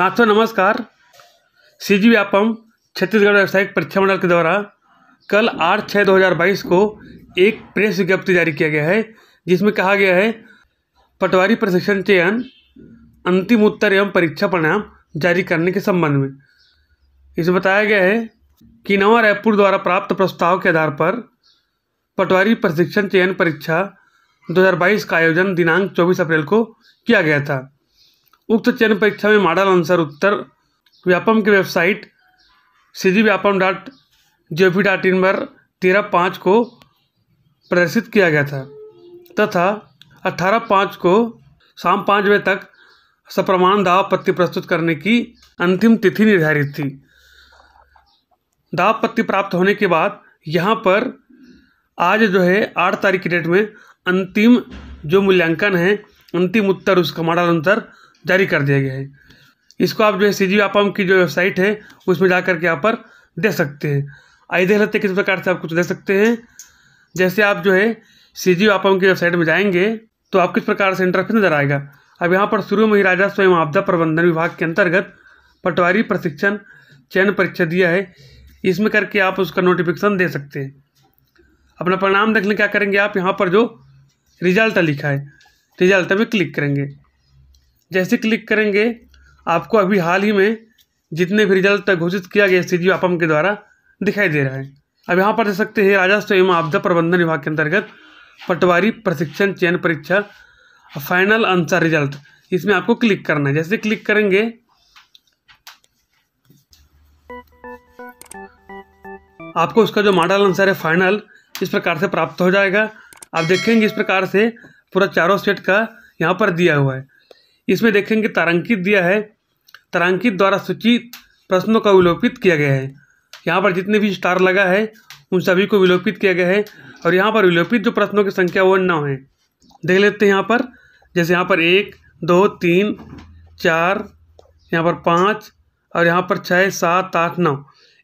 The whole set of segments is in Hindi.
साथियों नमस्कार सी जी व्यापम छत्तीसगढ़ व्यावसायिक परीक्षा मंडल के द्वारा कल आठ छः दो हज़ार बाईस को एक प्रेस विज्ञप्ति जारी किया गया है जिसमें कहा गया है पटवारी प्रशिक्षण चयन अंतिम उत्तर एवं परीक्षा परिणाम जारी करने के संबंध में इसमें बताया गया है कि नवा रायपुर द्वारा प्राप्त प्रस्ताव के आधार पर पटवारी प्रशिक्षण चयन परीक्षा दो का आयोजन दिनांक चौबीस अप्रैल को किया गया था उक्त चयन परीक्षा में मॉडल आंसर उत्तर व्यापम की website C G Vyapam dot J P dot in पर तेरह पाँच को प्रदर्शित किया गया था तथा अट्ठारह पाँच को शाम पाँच बजे तक सप्रमाण दावा पत्ति प्रस्तुत करने की अंतिम तिथि निर्धारित थी दावा पत्ति प्राप्त होने के बाद यहाँ पर आज जो है आठ तारीख की डेट में अंतिम जो मूल्यांकन है अंतिम उत्तर उसका मॉडल अंतर जारी कर दिया गया है इसको आप जो है सी जी की जो वेबसाइट है उसमें जा करके यहाँ पर दे सकते हैं आइए देख लेते हैं किस प्रकार से आप कुछ दे सकते हैं जैसे आप जो है सी जी की वेबसाइट में जाएंगे तो आप किस प्रकार से इंटरफेस नजर आएगा अब यहाँ पर शुरू में ही राजा स्वयं आपदा प्रबंधन विभाग के अंतर्गत पटवारी प्रशिक्षण चयन परीक्षा दिया है इसमें करके आप उसका नोटिफिकेशन दे सकते हैं अपना परिणाम देखने क्या करेंगे आप यहाँ पर जो रिजल्ट लिखा है रिजल्ट में क्लिक करेंगे जैसे क्लिक करेंगे आपको अभी हाल ही में जितने भी रिजल्ट घोषित किया गया सी जी के द्वारा दिखाई दे रहा है अब यहाँ पर देख सकते हैं राजस्व एवं आपदा प्रबंधन विभाग के अंतर्गत पटवारी प्रशिक्षण चयन परीक्षा फाइनल आंसर रिजल्ट इसमें आपको क्लिक करना है जैसे क्लिक करेंगे आपको उसका जो मॉडल आंसर है फाइनल इस प्रकार से प्राप्त हो जाएगा आप देखेंगे इस प्रकार से पूरा चारों सेट का यहाँ पर दिया हुआ है इसमें देखेंगे तारांकित दिया है तारांकित द्वारा सूचित प्रश्नों का विलोपित किया गया है यहाँ पर जितने भी स्टार लगा है उन सभी को विलोपित किया गया है और यहाँ पर विलोपित जो प्रश्नों की संख्या वो नौ है देख लेते हैं यहाँ पर जैसे यहाँ पर एक दो तीन चार यहाँ पर पाँच और यहाँ पर छः सात आठ नौ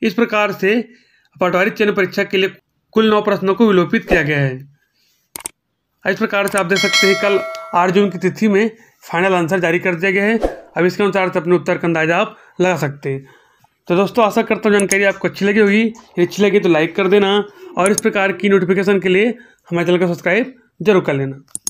इस प्रकार से पटवारी चयन परीक्षा के लिए कुल नौ प्रश्नों को विलोपित किया गया है इस प्रकार से आप देख सकते हैं कल आठ जून की तिथि में फाइनल आंसर जारी कर दिया गया है अब इसके अनुसार से अपने उत्तर का अंदाजा आप लगा सकते हैं तो दोस्तों आशा करता हूँ जानकारी आपको अच्छी लगी होगी यदि अच्छी लगी तो लाइक कर देना और इस प्रकार की नोटिफिकेशन के लिए हमारे चैनल को सब्सक्राइब जरूर कर लेना